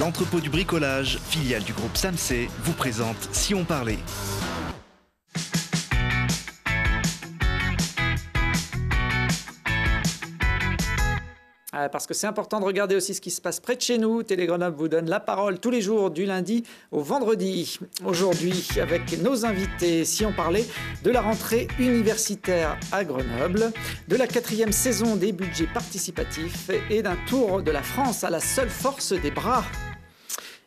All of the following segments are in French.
L'entrepôt du bricolage, filiale du groupe SAMC, vous présente Si on parlait. Ah, parce que c'est important de regarder aussi ce qui se passe près de chez nous. Télé Grenoble vous donne la parole tous les jours du lundi au vendredi. Aujourd'hui, avec nos invités, si on parlait de la rentrée universitaire à Grenoble, de la quatrième saison des budgets participatifs et d'un tour de la France à la seule force des bras.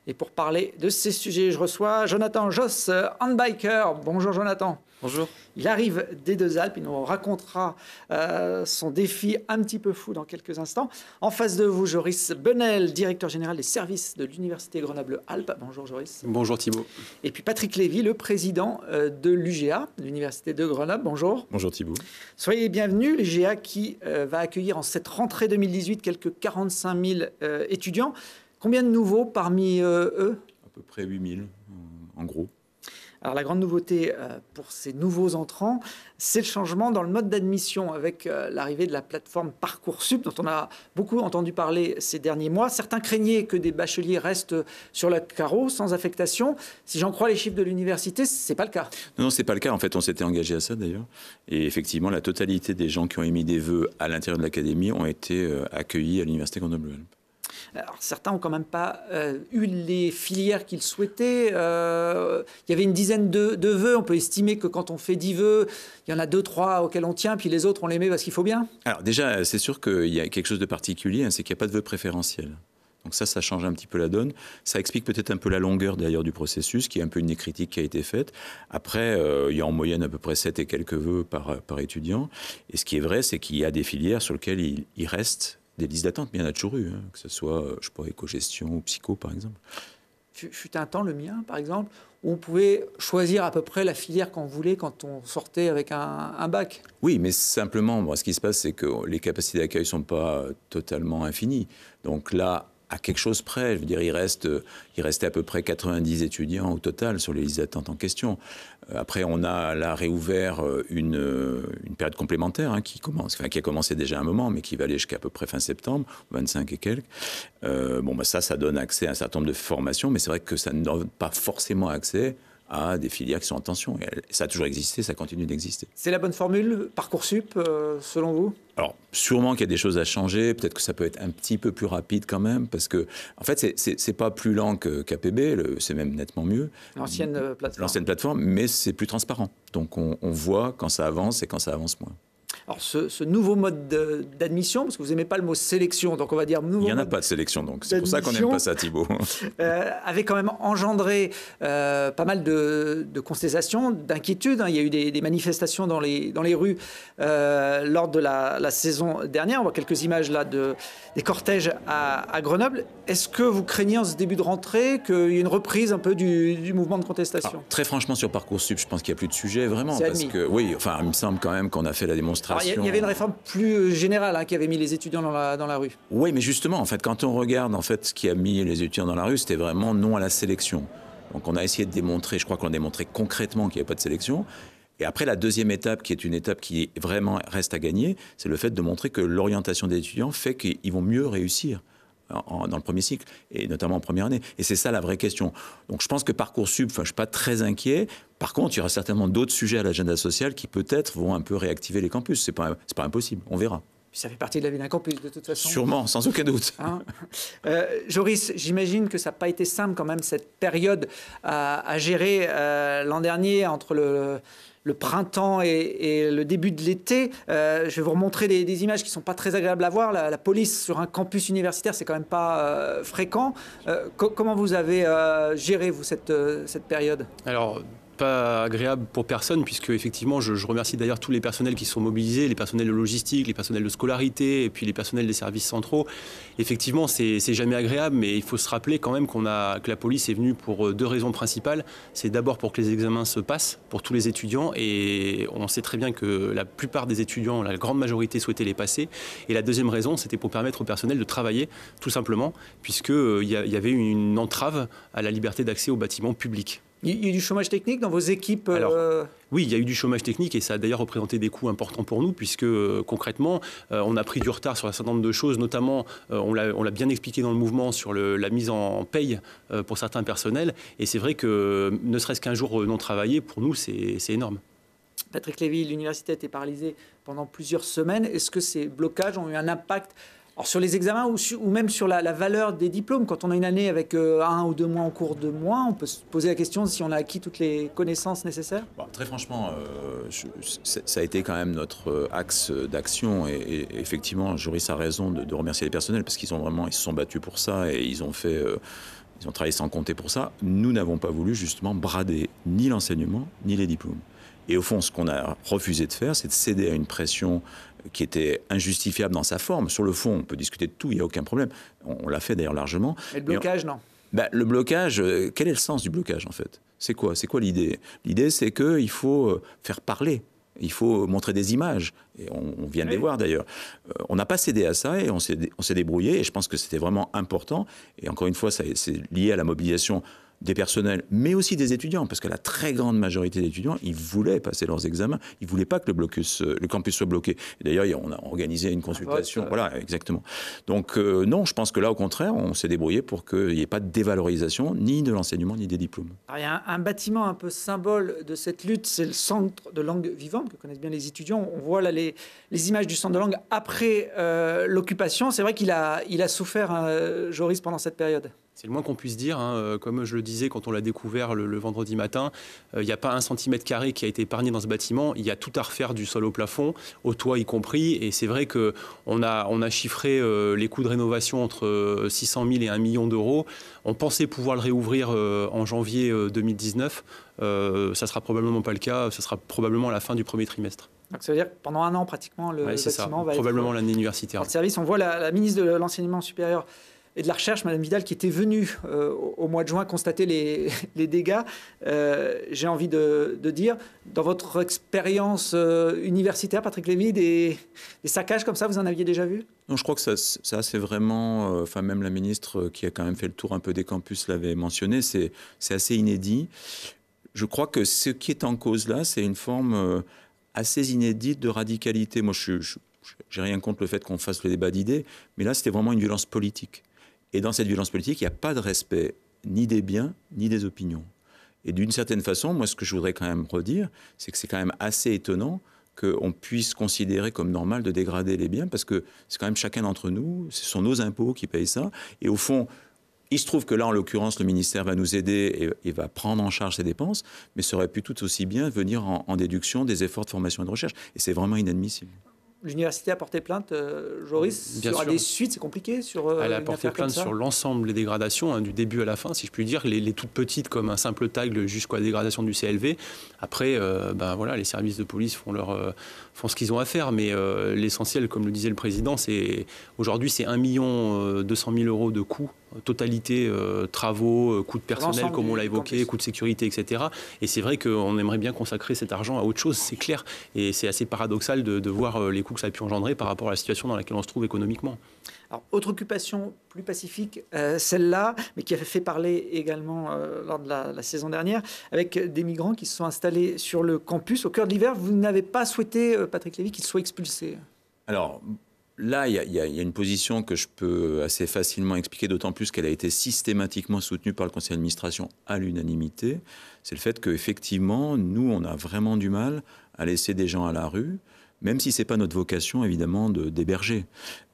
Et pour parler de ces sujets, je reçois Jonathan Joss, handbiker. Bonjour Jonathan. Bonjour. Il arrive des Deux Alpes, il nous racontera euh, son défi un petit peu fou dans quelques instants. En face de vous, Joris Benel, directeur général des services de l'Université Grenoble-Alpes. Bonjour Joris. Bonjour Thibault. Et puis Patrick Lévy, le président euh, de l'UGA, l'Université de Grenoble. Bonjour. Bonjour Thibault. Soyez les bienvenus, l'UGA qui euh, va accueillir en cette rentrée 2018 quelques 45 000 étudiants. Combien de nouveaux parmi euh, eux À peu près 8000, euh, en gros. Alors la grande nouveauté euh, pour ces nouveaux entrants, c'est le changement dans le mode d'admission avec l'arrivée de la plateforme Parcoursup dont on a beaucoup entendu parler ces derniers mois. Certains craignaient que des bacheliers restent sur la carreau sans affectation. Si j'en crois les chiffres de l'université, c'est pas le cas. Non, non c'est pas le cas. En fait, on s'était engagé à ça d'ailleurs. Et effectivement, la totalité des gens qui ont émis des vœux à l'intérieur de l'académie ont été accueillis à l'université grenoble alors, certains n'ont quand même pas euh, eu les filières qu'ils souhaitaient. Euh, il y avait une dizaine de, vœux. On peut estimer que quand on fait dix vœux, il y en a deux, trois auxquels on tient, puis les autres, on les met parce qu'il faut bien. Alors déjà, c'est sûr qu'il y a quelque chose de particulier, hein, c'est qu'il n'y a pas de vœux préférentiels. Donc ça, ça change un petit peu la donne. Ça explique peut-être un peu la longueur d'ailleurs du processus, qui est un peu une critique qui a été faite. Après, euh, il y a en moyenne à peu près 7 et quelques vœux par, étudiant. Et ce qui est vrai, c'est qu'il y a des filières sur lesquelles il reste des listes d'attente, mais il y en a toujours eu, hein, que ce soit, euh, je sais pas, éco-gestion ou psycho, par exemple. Fut un temps, le mien, par exemple, où on pouvait choisir à peu près la filière qu'on voulait quand on sortait avec un, bac. Oui, mais simplement, ce qui se passe, c'est que les capacités d'accueil ne sont pas totalement infinies. Donc là, à quelque chose près. Je veux dire, il, reste, il restait à peu près 90 étudiants au total sur les listes d'attente en question. Euh, après, on a là réouvert euh, euh, une, période complémentaire hein, qui, commence, qui a commencé déjà un moment, mais qui va aller jusqu'à peu près fin septembre, 25 et quelques. bon, bah, ça, ça donne accès à un certain nombre de formations, mais c'est vrai que ça ne donne pas forcément accès à des filières qui sont en tension. Et ça a toujours existé, ça continue d'exister. C'est la bonne formule, Parcoursup, euh, selon vous alors, sûrement qu'il y a des choses à changer. Peut-être que ça peut être un petit peu plus rapide quand même, parce que, en fait, c'est pas plus lent que KPB, c'est même nettement mieux. L'ancienne euh, plateforme. L'ancienne plateforme, mais c'est plus transparent. Donc, on voit quand ça avance et quand ça avance moins alors ce, nouveau mode d'admission, parce que vous n'aimez pas le mot sélection, donc on va dire nouveau. Il n'y en a pas de sélection, donc c'est pour ça qu'on n'aime pas ça, Thibault. Euh, avait quand même engendré euh, pas mal de, de contestations, d'inquiétudes. Hein. Il y a eu des, manifestations dans les, dans les rues euh, lors de la, saison dernière. On voit quelques images là de, des cortèges à, Grenoble. Est-ce que vous craignez en ce début de rentrée qu'il y ait une reprise un peu du, mouvement de contestation Très franchement, sur Parcoursup, je pense qu'il n'y a plus de sujet, vraiment. Parce que, oui, enfin, il me semble quand même qu'on a fait la démonstration il y avait une réforme plus euh, générale hein, qui avait mis les étudiants dans la, dans la rue. Oui, mais justement, en fait, quand on regarde en fait, ce qui a mis les étudiants dans la rue, c'était vraiment non à la sélection. Donc on a essayé de démontrer, je crois qu'on a démontré concrètement qu'il n'y avait pas de sélection. Et après, la deuxième étape, qui est une étape qui vraiment reste à gagner, c'est le fait de montrer que l'orientation des étudiants fait qu'ils vont mieux réussir dans le premier cycle, et notamment en première année. Et c'est ça la vraie question. Donc je pense que Parcoursup, je ne suis pas très inquiet. Par contre, il y aura certainement d'autres sujets à l'agenda social qui peut-être vont un peu réactiver les campus. Ce n'est pas impossible, on verra ça fait partie de la vie d'un campus, de toute façon. Sûrement, sans aucun doute. Hein. Euh, Joris, j'imagine que ça n'a pas été simple quand même, cette période à, gérer euh, l'an dernier entre le, printemps et, le début de l'été. Euh, je vais vous remontrer des, images qui ne sont pas très agréables à voir. La, police sur un campus universitaire, c'est quand même pas fréquent. comment vous avez géré vous cette, cette période Alors pas agréable pour personne, puisque effectivement, je, remercie d'ailleurs tous les personnels qui sont mobilisés, les personnels de logistique, les personnels de scolarité, et puis les personnels des services centraux. Effectivement, c'est jamais agréable, mais il faut se rappeler quand même qu'on a que la police est venue pour euh, deux raisons principales. C'est d'abord pour que les examens se passent pour tous les étudiants, et on sait très bien que la plupart des étudiants, la grande majorité, souhaitaient les passer. Et la deuxième raison, c'était pour permettre au personnel de travailler, tout simplement, puisqu'il euh, y, y avait une entrave à la liberté d'accès aux bâtiments publics. Il y a eu du chômage technique dans vos équipes euh, Alors, Oui, il y a eu du chômage technique et ça a d'ailleurs représenté des coûts importants pour nous puisque euh, concrètement, euh, on a pris du retard sur un certain nombre de choses, notamment on l'a bien expliqué dans le mouvement sur la mise en paye pour certains personnels et c'est vrai que ne serait-ce qu'un jour non travaillé, pour nous, c'est énorme. Patrick Lévy, l'université a été paralysée pendant plusieurs semaines. Est-ce que ces blocages ont eu un impact alors sur les examens ou, même sur la, valeur des diplômes, quand on a une année avec euh, un ou deux mois en cours de mois, on peut se poser la question si on a acquis toutes les connaissances nécessaires bah, Très franchement, euh, ça a été quand même notre euh, axe d'action et, effectivement, Joris a raison de, remercier les personnels parce qu'ils ont vraiment, ils se sont battus pour ça et ils ont fait... ils ont travaillé sans compter pour ça. Nous n'avons pas voulu justement brader ni l'enseignement ni les diplômes. Et au fond, ce qu'on a refusé de faire, c'est de céder à une pression qui était injustifiable dans sa forme. Sur le fond, on peut discuter de tout, il n'y a aucun problème. On, l'a fait d'ailleurs largement. Mais bah, le blocage, non le blocage, quel est le sens du blocage en fait C'est quoi C'est quoi l'idée L'idée, c'est qu'il faut euh, faire parler, il faut montrer des images. Et on, vient de les voir d'ailleurs. Euh, on n'a pas cédé à ça et on s'est débrouillé. Et je pense que c'était vraiment important. Et encore une fois, c'est lié à la mobilisation des personnels, mais aussi des étudiants, parce que la très grande majorité d'étudiants, ils voulaient passer leurs examens, ils ne voulaient pas que le, blocus, euh, le campus soit bloqué. D'ailleurs, on a organisé une consultation, ah, voilà, exactement. Donc euh, non, je pense que là, au contraire, on s'est débrouillé pour qu'il n'y ait pas de dévalorisation, ni de l'enseignement, ni des diplômes. il y a un, bâtiment un peu symbole de cette lutte, c'est le Centre de langue vivante, que connaissent bien les étudiants. On voit là les, images du Centre de langue après euh, l'occupation. C'est vrai qu'il a, souffert, hein, Joris, pendant cette période. C'est le moins qu'on puisse dire. Hein. Euh, comme je le disais quand on l'a découvert le, vendredi matin, euh, il n'y a pas un centimètre carré qui a été épargné dans ce bâtiment. Il y a tout à refaire du sol au plafond, au toit y compris. Et c'est vrai qu'on a, chiffré euh, les coûts de rénovation entre 600 000 et 1 million d'euros. On pensait pouvoir le réouvrir en janvier 2019. ça ne sera probablement pas le cas. Ce sera probablement à la fin du premier trimestre. Donc ça veut dire que pendant un an pratiquement le bâtiment va probablement l'année universitaire. service, on voit la ministre de l'enseignement supérieur et de la recherche, Madame Vidal, qui était venue euh, au mois de juin constater les, dégâts, euh, j'ai envie de, dire, dans votre expérience euh, universitaire, Patrick Lévy, des, saccages comme ça, vous en aviez déjà vu Non, je crois que ça, c'est vraiment, enfin même la ministre qui a quand même fait le tour un peu des campus l'avait mentionné, c'est assez inédit. Je crois que ce qui est en cause là, c'est une forme assez inédite de radicalité. Moi, je suis j'ai rien contre le fait qu'on fasse le débat d'idées, mais là, c'était vraiment une violence politique. Et dans cette violence politique, il n'y a pas de respect ni des biens, ni des opinions. Et d'une certaine façon, moi, ce que je voudrais quand même redire, c'est que c'est quand même assez étonnant qu'on puisse considérer comme normal de dégrader les biens, parce que c'est quand même chacun d'entre nous, ce sont nos impôts qui payent ça. Et au fond, il se trouve que là, en l'occurrence, le ministère va nous aider et, va prendre en charge ces dépenses, mais ça aurait pu tout aussi bien venir en déduction des efforts de formation et de recherche. Et c'est vraiment inadmissible l'université a porté plainte, euh, Joris, sur suites, c'est compliqué sur. Euh, Elle a porté plainte sur l'ensemble des dégradations, hein, du début à la fin, si je puis dire, les, toutes petites comme un simple tag jusqu'à la dégradation du CLV. Après, euh, ben voilà, les services de police font leur font ce qu'ils ont à faire, mais l'essentiel, comme le disait le président, c'est aujourd'hui c'est 1 million d'euros de coûts totalité euh, travaux, euh, coûts de personnel, comme on l'a évoqué, coûts de sécurité, etc. Et c'est vrai qu'on aimerait bien consacrer cet argent à autre chose, c'est clair. Et c'est assez paradoxal de, voir euh, les coûts que ça a pu engendrer par rapport à la situation dans laquelle on se trouve économiquement. Alors, autre occupation plus pacifique, celle-là, mais qui avait fait parler également lors de la, saison dernière, avec des migrants qui se sont installés sur le campus au cœur de l'hiver. Vous n'avez pas souhaité, Patrick Lévy, qu'ils soient expulsés alors, Là, il y, a une position que je peux assez facilement expliquer, d'autant plus qu'elle a été systématiquement soutenue par le conseil d'administration à l'unanimité. C'est le fait qu'effectivement, nous, on a vraiment du mal à laisser des gens à la rue même si ce n'est pas notre vocation évidemment d'héberger.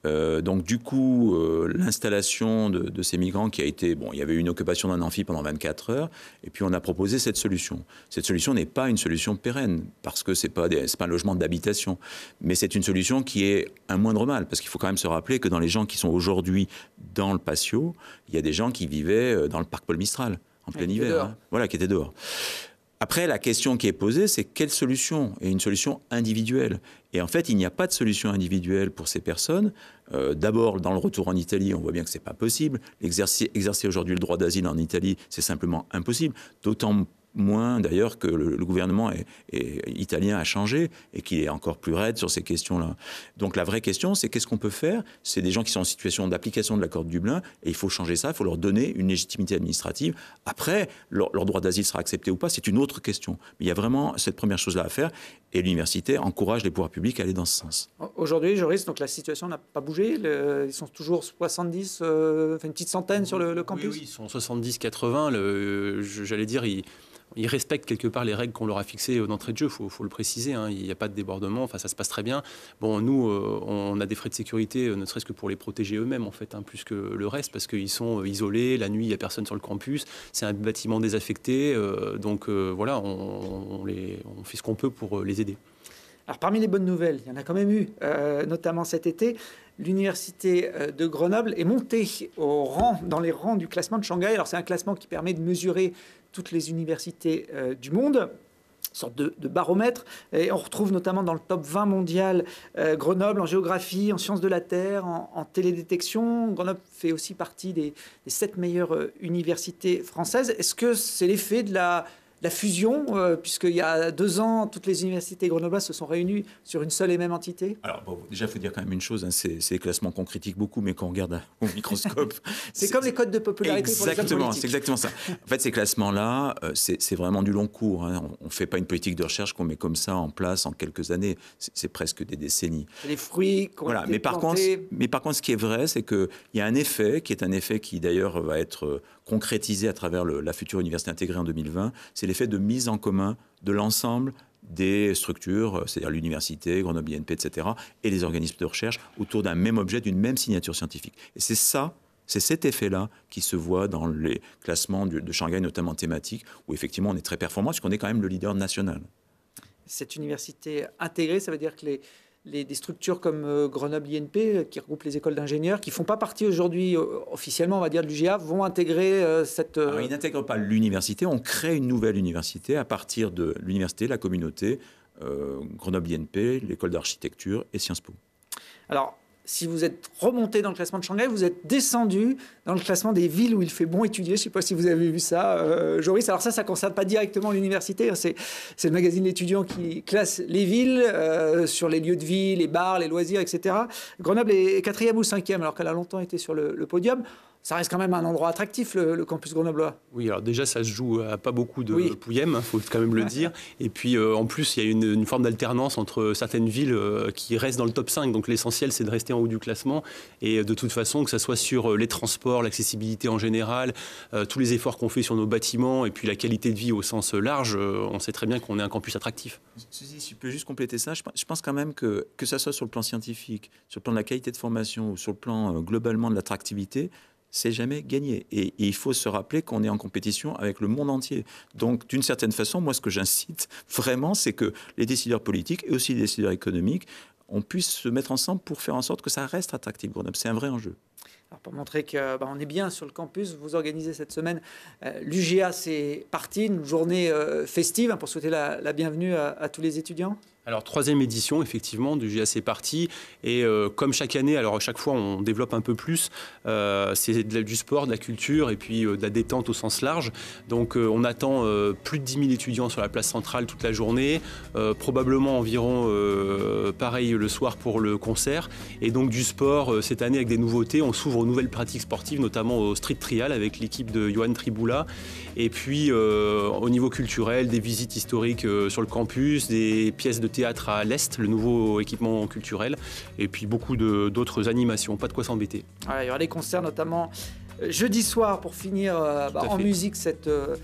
Euh, donc du coup, euh, l'installation de, ces migrants qui a été, bon, il y avait une occupation d'un amphi pendant 24 heures, et puis on a proposé cette solution. Cette solution n'est pas une solution pérenne, parce que ce n'est pas, des, pas un logement d'habitation, mais c'est une solution qui est un moindre mal, parce qu'il faut quand même se rappeler que dans les gens qui sont aujourd'hui dans le patio, il y a des gens qui vivaient euh, dans le parc Paul Mistral, en plein hiver, hein. voilà, qui étaient dehors. Après, la question qui est posée, c'est quelle solution Et une solution individuelle. Et en fait, il n'y a pas de solution individuelle pour ces personnes. Euh, d'abord, dans le retour en Italie, on voit bien que ce n'est pas possible. Exercer, exercer aujourd'hui le droit d'asile en Italie, c'est simplement impossible. D'autant moins d'ailleurs que le, gouvernement italien a changé et qu'il est encore plus raide sur ces questions-là. Donc la vraie question, c'est qu'est-ce qu'on peut faire C'est des gens qui sont en situation d'application de l'accord de Dublin et il faut changer ça, il faut leur donner une légitimité administrative. Après, leur, droit d'asile sera accepté ou pas, c'est une autre question. Mais il y a vraiment cette première chose-là à faire et l'université encourage les pouvoirs publics à aller dans ce sens. Aujourd'hui, Joris, donc la situation n'a pas bougé. ils sont toujours 70, euh, enfin une petite centaine sur le, campus. Oui, oui, ils sont 70-80. J'allais dire, ils ils respectent quelque part les règles qu'on leur a fixées d'entrée de jeu, il faut, le préciser, hein. il n'y a pas de débordement, enfin, ça se passe très bien. Bon, nous, euh, on a des frais de sécurité, euh, ne serait-ce que pour les protéger eux-mêmes, en fait, hein, plus que le reste, parce qu'ils sont euh, isolés, la nuit, il n'y a personne sur le campus, c'est un bâtiment désaffecté, donc voilà, on, les, fait ce qu'on peut pour les aider. Alors parmi les bonnes nouvelles, il y en a quand même eu, notamment cet été, l'université de Grenoble est montée au rang, dans les rangs du classement de Shanghai. Alors c'est un classement qui permet de mesurer toutes les universités euh, du monde sorte de, baromètre. Et on retrouve notamment dans le top 20 mondial euh, Grenoble en géographie, en sciences de la Terre, en, télédétection. Grenoble fait aussi partie des, sept meilleures euh, universités françaises. Est-ce que c'est l'effet de la la fusion, euh, puisqu'il y a deux ans, toutes les universités grenobloises se sont réunies sur une seule et même entité Alors, déjà, il faut dire quand même une chose hein, c'est les classements qu'on critique beaucoup, mais quand on regarde au microscope. c'est comme les codes de popularité Exactement, c'est exactement ça. En fait, ces classements-là, euh, c'est vraiment du long cours. Hein. On ne fait pas une politique de recherche qu'on met comme ça en place en quelques années. C'est presque des décennies. Les fruits qu'on voilà. mais par contre, Mais par contre, ce qui est vrai, c'est qu'il y a un effet, qui est un effet qui d'ailleurs va être euh, concrétisé à travers la future université intégrée en 2020, c'est l'effet de mise en commun de l'ensemble des structures, euh, c'est-à-dire l'université, Grenoble INP, etc., et les organismes de recherche autour d'un même objet, d'une même signature scientifique. Et c'est ça, c'est cet effet-là qui se voit dans les classements de Shanghai, notamment thématiques, où effectivement on est très performant, puisqu'on est quand même le leader national. Cette université intégrée, ça veut dire que les, des structures comme euh, Grenoble INP, euh, qui regroupe les écoles d'ingénieurs, qui ne font pas partie aujourd'hui euh, officiellement, on va dire, de l'UGA, vont intégrer cette... Alors, ils n'intègrent pas l'université, on crée une nouvelle université à partir de l'université, la communauté, Grenoble INP, l'école d'architecture et Sciences Po. Alors, si vous êtes remonté dans le classement de Shanghai, vous êtes descendu dans le classement des villes où il fait bon étudier. Je ne sais pas si vous avez vu ça, euh, Joris. Alors ça, ça ne concerne pas directement l'université. Hein. C'est, le magazine d'étudiants qui classe les villes euh, sur les lieux de vie, les bars, les loisirs, etc. Grenoble est quatrième ou cinquième, alors qu'elle a longtemps été sur le podium ça reste quand même un endroit attractif, le, campus grenoblois. Oui, alors déjà, ça se joue à pas beaucoup de oui. Pouillem, il hein, faut quand même le dire. Et puis, euh, en plus, il y a une, forme d'alternance entre certaines villes euh, qui restent dans le top 5. Donc, l'essentiel, c'est de rester en haut du classement. Et euh, de toute façon, que ce soit sur les transports, l'accessibilité en général, tous les efforts qu'on fait sur nos bâtiments et puis la qualité de vie au sens large, on sait très bien qu'on est un campus attractif. Suzy, si tu peux juste compléter ça, je, je pense quand même que, que ça soit sur le plan scientifique, sur le plan de la qualité de formation ou sur le plan globalement de l'attractivité, c'est jamais gagné. Et, il faut se rappeler qu'on est en compétition avec le monde entier. Donc, d'une certaine façon, moi, ce que j'incite vraiment, c'est que les décideurs politiques et aussi les décideurs économiques, on puisse se mettre ensemble pour faire en sorte que ça reste attractif Grenoble. C'est un vrai enjeu. Alors pour montrer qu'on bah, est bien sur le campus, vous organisez cette semaine euh, l'UGA, c'est parti, une journée euh, festive hein, pour souhaiter la, bienvenue à tous les étudiants. Alors troisième édition effectivement du GAC Party et euh, comme chaque année, alors chaque fois on développe un peu plus, euh, c'est du sport, de la culture et puis euh, de la détente au sens large. Donc on attend plus de 10 000 étudiants sur la place centrale toute la journée, probablement environ pareil le soir pour le concert et donc du sport cette année avec des nouveautés, on s'ouvre aux nouvelles pratiques sportives notamment au street trial avec l'équipe de Johan Triboula et puis au niveau culturel des visites historiques sur le campus, des pièces de théâtre théâtre à l'Est, le nouveau équipement culturel, et puis beaucoup d'autres animations, pas de quoi s'embêter. il y aura des concerts notamment euh, jeudi soir pour finir euh, bah, en musique cette, euh,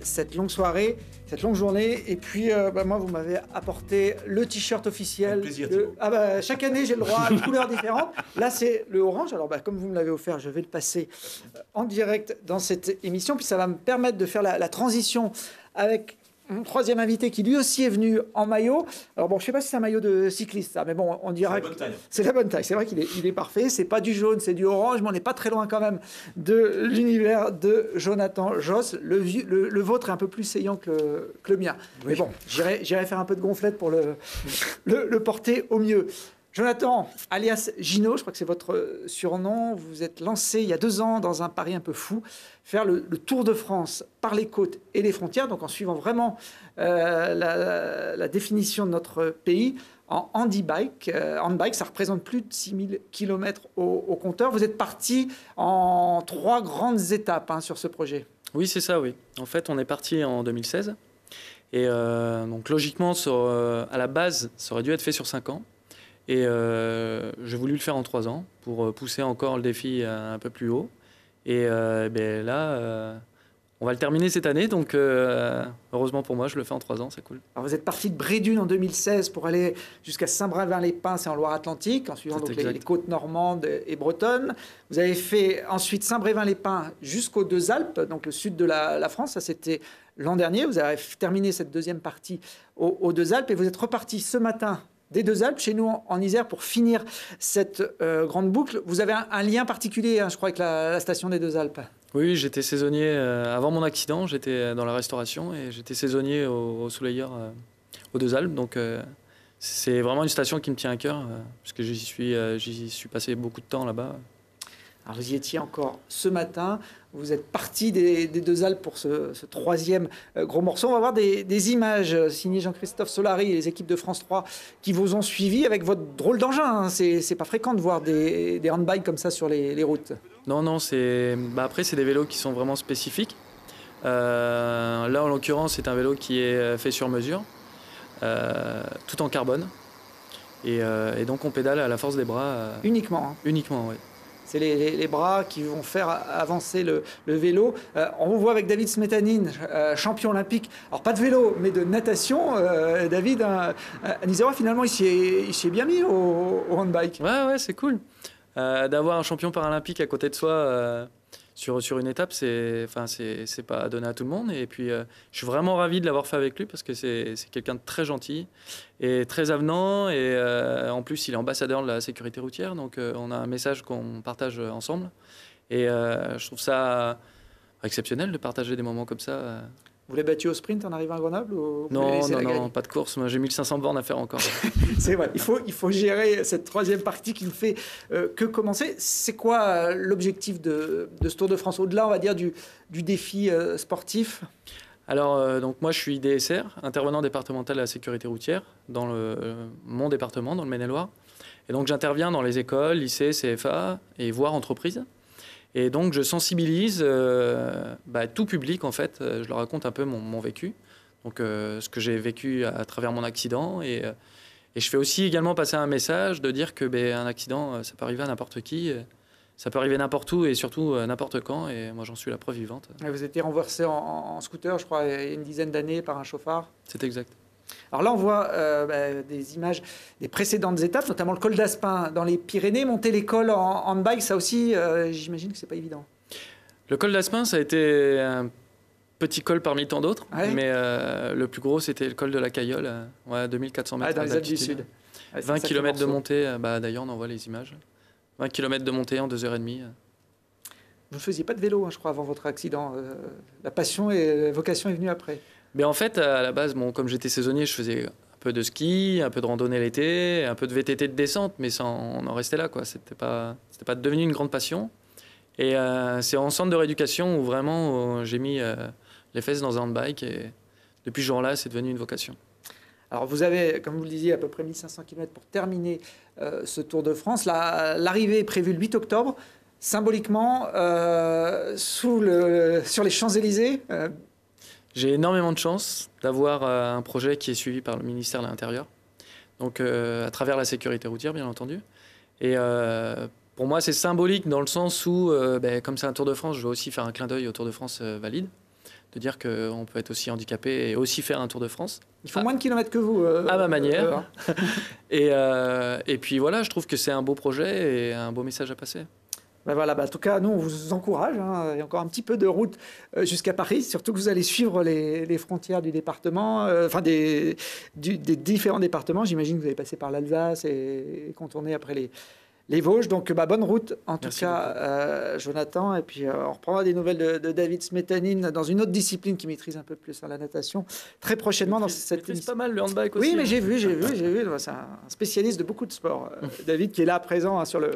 cette longue soirée, cette longue journée. Et puis, bah, moi, vous m'avez apporté le t-shirt officiel. Ah, bah, chaque année, j'ai le droit à une couleur différente. Là, c'est le orange. Alors, comme vous me l'avez offert, je vais le passer en direct dans cette émission. Puis, ça va me permettre de faire la, la transition avec Troisième invité qui lui aussi est venu en maillot. Alors bon, je sais pas si c'est un maillot de cycliste, ça, mais bon, on dirait que c'est la bonne taille. C'est vrai qu'il est, parfait. C'est pas du jaune, c'est du orange, mais on n'est pas très loin quand même de l'univers de Jonathan Joss. Le, le, vôtre est un peu plus saillant que le, mien. Mais bon, j'irai faire un peu de gonflette pour le porter au mieux. Jonathan, alias Gino, je crois que c'est votre euh, surnom, vous êtes lancé il y a deux ans dans un pari un peu fou, faire le, tour de France par les côtes et les frontières, donc en suivant vraiment euh, la, définition de notre pays en bike. Euh, handbike, ça représente plus de 6000 km au, compteur. Vous êtes parti en trois grandes étapes hein, sur ce projet. Oui, c'est ça, oui. En fait, on est parti en 2016. Et euh, donc logiquement, à la base, ça aurait dû être fait sur cinq ans. Et euh, j'ai voulu le faire en trois ans pour euh, pousser encore le défi euh, un, peu plus haut. Et eh ben là, on va le terminer cette année. Donc, heureusement pour moi, je le fais en trois ans. C'est cool. Alors, vous êtes parti de Brédune en 2016 pour aller jusqu'à saint brévin les pins c'est en Loire-Atlantique, en suivant les, côtes normandes et bretonnes. Vous avez fait ensuite Saint-Brévin-les-Pins jusqu'aux Deux Alpes, donc le sud de la, France. Ça, c'était l'an dernier. Vous avez terminé cette deuxième partie aux Deux Alpes et vous êtes reparti ce matin des deux Alpes, chez nous en, Isère, pour finir cette euh, grande boucle. Vous avez un, lien particulier, hein, je crois, avec la, station des deux Alpes. Oui, j'étais saisonnier euh, avant mon accident, j'étais euh, dans la restauration et j'étais saisonnier au, au aux deux Alpes. Donc c'est vraiment une station qui me tient à cœur, puisque j'y suis, j'y suis passé beaucoup de temps là-bas. Alors vous y étiez encore ce matin, vous êtes parti des, deux Alpes pour ce, troisième euh, gros morceau. On va voir des, images euh, signées Jean-Christophe Solari et les équipes de France 3 qui vous ont suivi avec votre drôle d'engin. Hein. C'est pas fréquent de voir des, des handbikes comme ça sur les, routes. Non, non, c'est. Bah, après, c'est des vélos qui sont vraiment spécifiques. Euh, là, en l'occurrence, c'est un vélo qui est fait sur mesure, tout en carbone. Et, donc, on pédale à la force des bras. uniquement. Hein. Uniquement, oui c'est les, les, bras qui vont faire avancer le, le vélo. Euh, on on voit avec David Smetanin, euh, champion olympique, alors pas de vélo, mais de natation. Euh, David, Anisawa finalement, il s'y est, bien mis au, au handbike. Ouais, ouais, c'est cool. D'avoir un champion paralympique à côté de soi sur, sur une étape, c'est enfin, c'est pas donné à tout le monde. Et puis, euh, je suis vraiment ravi de l'avoir fait avec lui parce que c'est quelqu'un de très gentil et très avenant. Et euh, en plus, il est ambassadeur de la sécurité routière. Donc, euh, on a un message qu'on partage ensemble. Et je trouve ça exceptionnel de partager des moments comme ça. Vous l'avez battu au sprint en arrivant à Grenoble Non, non, non, pas de course. Moi, j'ai 1500 bornes à faire encore. c'est vrai. Il faut, il faut gérer cette troisième partie qui ne fait euh, que commencer. C'est quoi euh, l'objectif de, ce Tour de France Au-delà, on va dire, du, du défi euh, sportif alors, donc moi, je suis DSR, intervenant départemental à la sécurité routière dans mon département, dans le Maine-et-Loire. Et donc, j'interviens dans les écoles, lycées, CFA et voire entreprises. Et donc, je sensibilise euh, bah, tout public, en fait. Euh, je leur raconte un peu mon, vécu, donc euh, ce que j'ai vécu à, travers mon accident. Et, je fais aussi également passer un message de dire que ben, un accident, ça peut arriver à n'importe qui. Ça peut arriver n'importe où et surtout n'importe quand. Et moi, j'en suis la preuve vivante. vous étiez renversé en, en, scooter, je crois, il y a une dizaine d'années par un chauffard. C'est exact. Alors là, on voit euh, bah, des images des précédentes étapes, notamment le col d'Aspin dans les Pyrénées. Monter les cols en, bike, ça aussi, euh, j'imagine que c'est pas évident. Le col d'Aspin, ça a été un petit col parmi tant d'autres, ah mais euh, le plus gros, c'était le col de la Cayolle, ouais, 2400 mètres. Ah, dans du Sud. 20 ah, km de montée, bah, d'ailleurs, on en voit les images. 20 km de montée en 2h30. Vous ne faisiez pas de vélo, hein, je crois, avant votre accident. la passion et la vocation est venue après. Mais en fait, à la base, bon, comme j'étais saisonnier, je faisais un peu de ski, un peu de randonnée l'été, un peu de VTT de descente, mais on en restait là. quoi. C'était pas, c'était pas devenu une grande passion. Et euh, c'est en centre de rééducation où vraiment euh, j'ai mis euh, les fesses dans un handbike. Et depuis ce jour-là, c'est devenu une vocation. Alors vous avez, comme vous le disiez, à peu près 1500 km pour terminer ce Tour de France. L'arrivée est prévue le 8 octobre, symboliquement, sous le, sur les Champs-Élysées, j'ai énormément de chance d'avoir euh, un projet qui est suivi par le ministère de l'Intérieur, donc euh, à travers la sécurité routière, bien entendu. Et euh, pour moi, c'est symbolique dans le sens où, ben, comme c'est un Tour de France, je dois aussi faire un clin d'œil au Tour de France valide de dire qu'on peut être aussi handicapé et aussi faire un Tour de France. Il faut ah. moins de kilomètres que vous. à ma manière. et puis voilà, je trouve que c'est un beau projet et un beau message à passer. Ben voilà, ben en tout cas, nous, on vous encourage. Hein. Il y a encore un petit peu de route euh, jusqu'à Paris, surtout que vous allez suivre les, frontières du département, euh, enfin des, des, différents départements. J'imagine que vous allez passer par l'Alsace et, contourner après les, les Vosges. Donc, bah, bonne route, en tout cas, euh, Jonathan. Et puis, on reprendra des nouvelles de, David Smetanin dans une autre discipline qui maîtrise un peu plus, hein, la natation, très prochainement dans cette. Maîtrise pas mal le handbike aussi. Oui, mais j'ai vu, j'ai vu, j'ai vu. C'est un spécialiste de beaucoup de sports, David, qui est là présent hein, sur le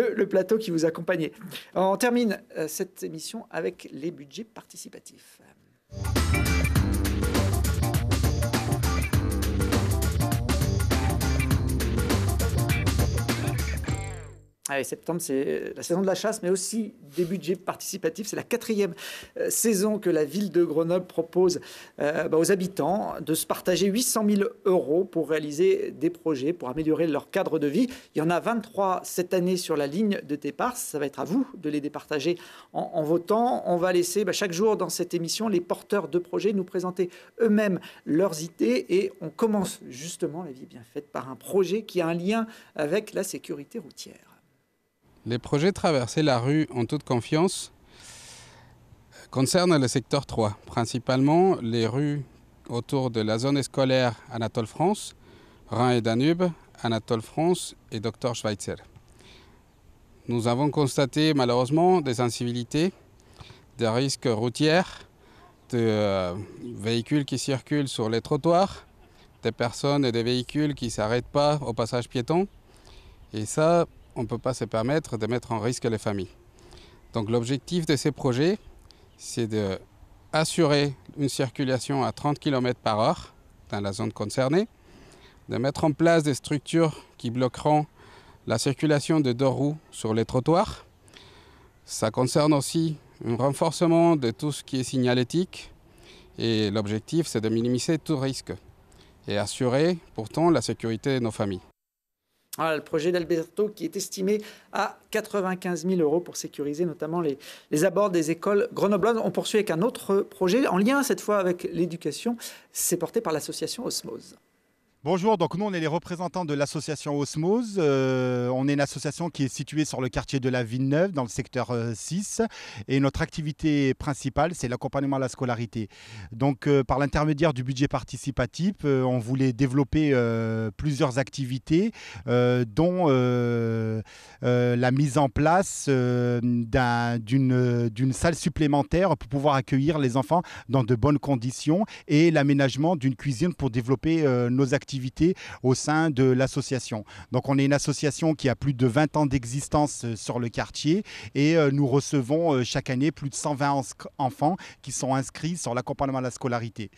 le, plateau qui vous accompagnait. On termine euh, cette émission avec les budgets participatifs. Ah septembre, c'est euh, la saison de la chasse, mais aussi des budgets participatifs. C'est la quatrième euh, saison que la ville de Grenoble propose euh, bah, aux habitants de se partager 800 000 euros pour réaliser des projets, pour améliorer leur cadre de vie. Il y en a 23 cette année sur la ligne de départ. Ça va être à vous de les départager en, votant. On va laisser bah, chaque jour dans cette émission les porteurs de projets nous présenter eux-mêmes leurs idées et on commence justement la vie bien faite par un projet qui a un lien avec la sécurité routière. Les projets Traverser la rue en toute confiance euh, concernent le secteur 3, principalement les rues autour de la zone scolaire Anatole France, Rhin et Danube, Anatole France et Dr Schweitzer. Nous avons constaté malheureusement des incivilités, des risques routiers, de euh, véhicules qui circulent sur les trottoirs, des personnes et des véhicules qui ne s'arrêtent pas au passage piéton. Et ça, on ne peut pas se permettre de mettre en risque les familles. Donc l'objectif de ces projets, c'est d'assurer une circulation à 30 km par heure dans la zone concernée, de mettre en place des structures qui bloqueront la circulation de deux roues sur les trottoirs. Ça concerne aussi un renforcement de tout ce qui est signalétique et l'objectif c'est de minimiser tout risque et assurer pourtant la sécurité de nos familles. Ah, le projet d'Alberto qui est estimé à 95 000 euros pour sécuriser notamment les, abords des écoles grenobloises. On poursuit avec un autre projet en lien cette fois avec l'éducation. C'est porté par l'association Osmose. Bonjour, donc nous on est les représentants de l'association Osmose. Euh, on est une association qui est située sur le quartier de la Villeneuve, dans le secteur 6. Euh, et notre activité principale, c'est l'accompagnement à la scolarité. Donc euh, par l'intermédiaire du budget participatif, on voulait développer plusieurs activités, dont la mise en place d'une salle supplémentaire pour pouvoir accueillir les enfants dans de bonnes conditions et l'aménagement d'une cuisine pour développer nos activités au sein de l'association. Donc on est une association qui a plus de 20 ans d'existence euh, sur le quartier et euh, nous recevons euh, chaque année plus de 120 enfants qui sont inscrits sur l'accompagnement à la scolarité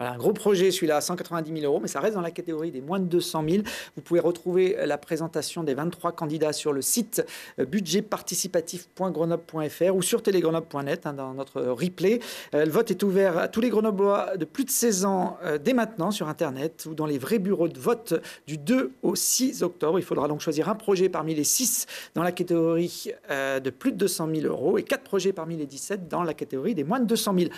un gros projet, celui-là, 190 000 euros, mais ça reste dans la catégorie des moins de 200 000. Vous pouvez retrouver la présentation des 23 candidats sur le site euh, budgetparticipatif.grenoble.fr ou sur télégrenoble.net hein, dans notre replay. Euh, le vote est ouvert à tous les Grenoblois de plus de 16 ans euh, dès maintenant sur Internet ou dans les vrais bureaux de vote du 2 au 6 octobre. Il faudra donc choisir un projet parmi les 6 dans la catégorie de plus de 200 000 euros et 4 projets parmi les 17 dans la catégorie des moins de 200 000.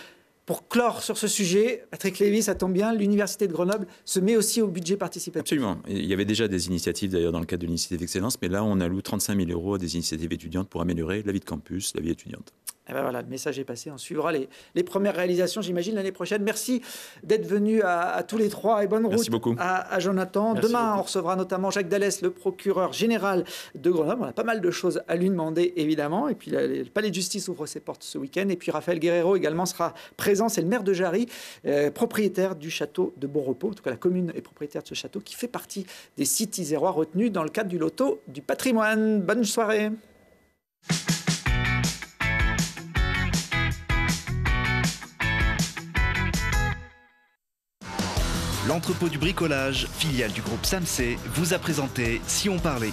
Pour clore sur ce sujet, Patrick Lévy, ça tombe bien, l'Université de Grenoble se met aussi au budget participatif. Absolument. Il y avait déjà des initiatives, d'ailleurs, dans le cadre de l'initiative d'excellence, mais là, on alloue 35 000 euros à des initiatives étudiantes pour améliorer la vie de campus, la vie étudiante. Eh ben voilà, le message est passé. On suivra les, les premières réalisations, j'imagine, l'année prochaine. Merci d'être venu à, tous les trois et bonne route À, Jonathan. Demain, on recevra notamment Jacques Dallès, le procureur général de Grenoble. On a pas mal de choses à lui demander, évidemment. Et puis, le palais de justice ouvre ses portes ce week-end. Et puis, Raphaël Guerrero également sera présent. C'est le maire de Jarry, euh, propriétaire du château de Bonrepos. En tout cas, la commune est propriétaire de ce château qui fait partie des sites isérois retenus dans le cadre du loto du patrimoine. Bonne soirée. L'entrepôt du bricolage, filiale du groupe SAMC, vous a présenté Si on parlait.